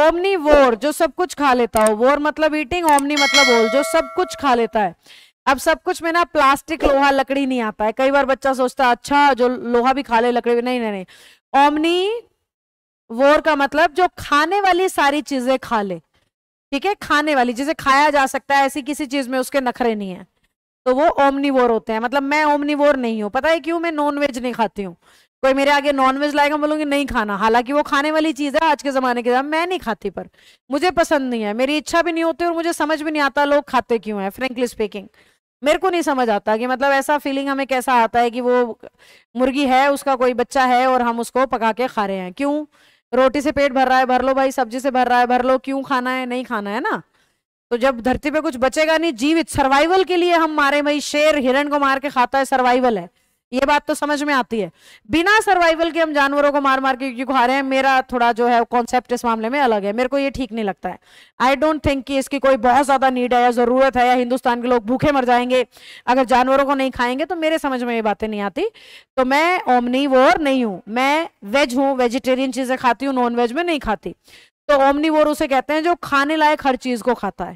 omni वोर जो सब कुछ खा लेता हो वोर मतलब ईटिंग ओमनी मतलब होल जो सब कुछ खा लेता है अब सब कुछ में ना प्लास्टिक लोहा लकड़ी नहीं आता है कई बार बच्चा सोचता है अच्छा जो लोहा भी खा ले लकड़ी भी नहीं नहीं नहीं ओमनी वोर का मतलब जो खाने वाली सारी चीजें खा ले ठीक है खाने वाली जिसे खाया जा सकता है ऐसी किसी चीज में उसके नखरे नहीं है तो वो ओमनीवोर होते हैं मतलब मैं ओमनीवोर नहीं हूँ पता है क्यों मैं नॉनवेज नहीं खाती हूँ कोई मेरे आगे नॉनवेज लाएगा बोलूंगी नहीं खाना हालांकि वो खाने वाली चीज़ है आज के ज़माने के हिसाब मैं नहीं खाती पर मुझे पसंद नहीं है मेरी इच्छा भी नहीं होती और मुझे समझ भी नहीं आता लोग खाते क्यों है फ्रेंकली स्पीकिंग मेरे को नहीं समझ आता कि मतलब ऐसा फीलिंग हमें कैसा आता है कि वो मुर्गी है उसका कोई बच्चा है और हम उसको पका के खा रहे हैं क्यों रोटी से पेट भर रहा है भर लो भाई सब्जी से भर रहा है भर लो क्यों खाना है नहीं खाना है ना तो जब धरती पे कुछ बचेगा नहीं जीवित सर्वाइवल के लिए हम मारे भाई शेर हिरण को मार के खाता है सर्वाइवल है ये बात तो समझ में आती है बिना सर्वाइवल के हम जानवरों को मार मार के क्योंकि खा रहे हैं मेरा थोड़ा जो है कॉन्सेप्ट इस मामले में अलग है मेरे को ये ठीक नहीं लगता है आई डोंट थिंक कि इसकी कोई बहुत ज्यादा नीड है या जरूरत है या हिंदुस्तान के लोग भूखे मर जाएंगे अगर जानवरों को नहीं खाएंगे तो मेरे समझ में ये बातें नहीं आती तो मैं ओमनी वोर नहीं हूँ मैं वेज हूँ वेजिटेरियन चीजें खाती हूँ नॉन वेज में नहीं खाती तो ओमनी वोर उसे कहते हैं जो खाने लायक हर चीज को खाता है